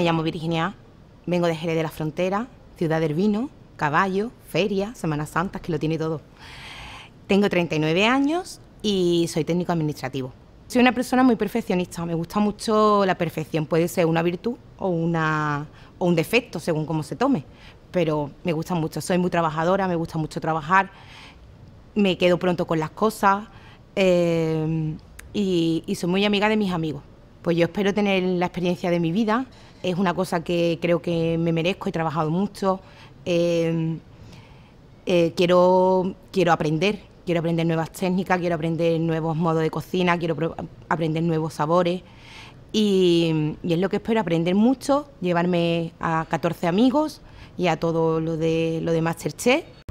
Me llamo Virginia, vengo de Jerez de la Frontera, Ciudad del Vino, Caballo, Feria, Semana Santa, que lo tiene todo. Tengo 39 años y soy técnico administrativo. Soy una persona muy perfeccionista, me gusta mucho la perfección, puede ser una virtud o, una, o un defecto según cómo se tome, pero me gusta mucho, soy muy trabajadora, me gusta mucho trabajar, me quedo pronto con las cosas eh, y soy muy amiga de mis amigos. Pues yo espero tener la experiencia de mi vida, es una cosa que creo que me merezco, he trabajado mucho, em, eh, quiero, aprender, quiero aprender nuevas técnicas, quiero aprender nuevos modos de cocina, quiero aprender nuevos sabores. Y, es lo que espero, aprender mucho, llevarme a 14 amigos y a todo lo de, lo de Masterchef.